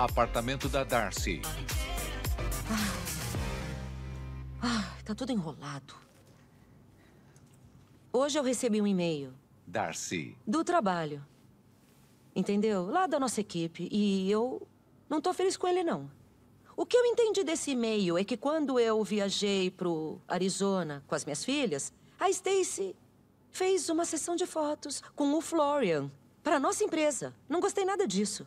apartamento da Darcy. Ah, ah, tá tudo enrolado. Hoje eu recebi um e-mail. Darcy. Do trabalho. Entendeu? Lá da nossa equipe. E eu não tô feliz com ele, não. O que eu entendi desse e-mail é que quando eu viajei pro Arizona com as minhas filhas, a Stacy fez uma sessão de fotos com o Florian para nossa empresa. Não gostei nada disso.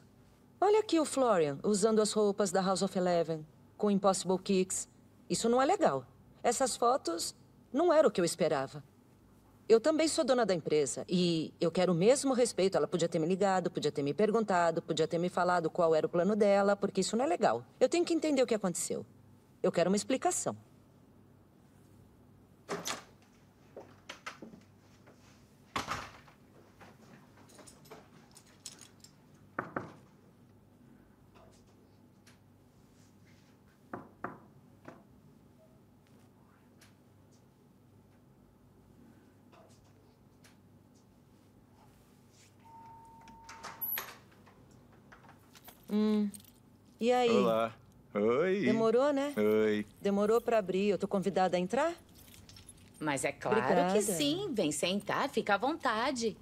Olha aqui o Florian usando as roupas da House of Eleven, com Impossible Kicks. Isso não é legal. Essas fotos não eram o que eu esperava. Eu também sou dona da empresa e eu quero o mesmo respeito. Ela podia ter me ligado, podia ter me perguntado, podia ter me falado qual era o plano dela, porque isso não é legal. Eu tenho que entender o que aconteceu. Eu quero uma explicação. Hum. E aí? Olá. Oi. Demorou, né? Oi. Demorou pra abrir. Eu tô convidada a entrar? Mas é claro Obrigada. que sim. Vem sentar, fica à vontade.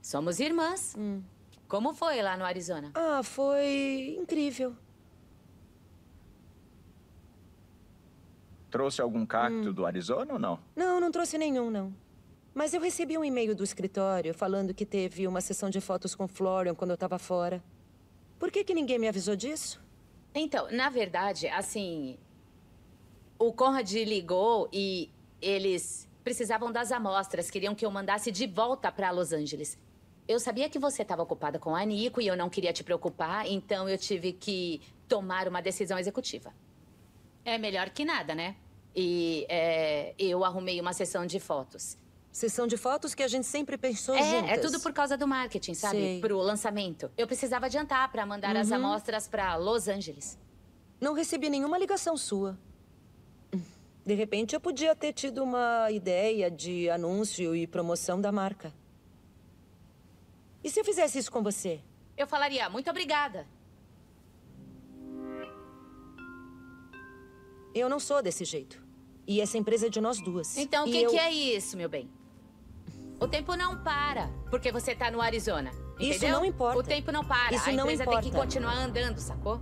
Somos irmãs. Hum. Como foi lá no Arizona? Ah, foi incrível. Trouxe algum cacto hum. do Arizona ou não? Não, não trouxe nenhum, não. Mas eu recebi um e-mail do escritório falando que teve uma sessão de fotos com Florian quando eu tava fora. Por que, que ninguém me avisou disso? Então, na verdade, assim. O Conrad ligou e eles precisavam das amostras, queriam que eu mandasse de volta para Los Angeles. Eu sabia que você estava ocupada com a Nico e eu não queria te preocupar, então eu tive que tomar uma decisão executiva. É melhor que nada, né? E é, eu arrumei uma sessão de fotos. Sessão de fotos que a gente sempre pensou é, juntas. É, tudo por causa do marketing, sabe? Sei. Pro lançamento. Eu precisava adiantar para mandar uhum. as amostras para Los Angeles. Não recebi nenhuma ligação sua. De repente, eu podia ter tido uma ideia de anúncio e promoção da marca. E se eu fizesse isso com você? Eu falaria, muito obrigada. Eu não sou desse jeito. E essa empresa é de nós duas. Então, o que, eu... que é isso, meu bem? O tempo não para, porque você tá no Arizona. Entendeu? Isso não importa. O tempo não para. Isso a não empresa importa. tem que continuar andando, sacou?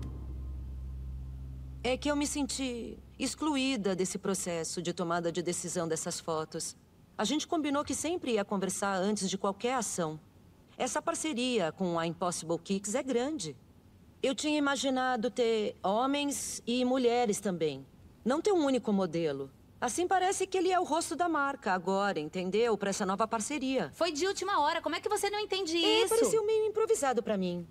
É que eu me senti excluída desse processo de tomada de decisão dessas fotos. A gente combinou que sempre ia conversar antes de qualquer ação. Essa parceria com a Impossible Kicks é grande. Eu tinha imaginado ter homens e mulheres também. Não ter um único modelo. Assim parece que ele é o rosto da marca agora, entendeu? Para essa nova parceria. Foi de última hora, como é que você não entende é, Parecia Pareceu meio improvisado para mim.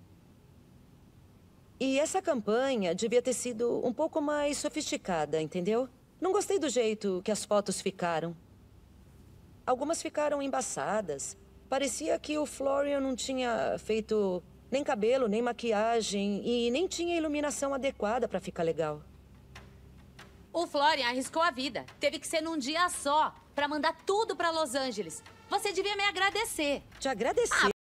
E essa campanha devia ter sido um pouco mais sofisticada, entendeu? Não gostei do jeito que as fotos ficaram. Algumas ficaram embaçadas. Parecia que o Florian não tinha feito nem cabelo, nem maquiagem e nem tinha iluminação adequada para ficar legal. O Florian arriscou a vida. Teve que ser num dia só para mandar tudo para Los Angeles. Você devia me agradecer. Te agradecer? Ah,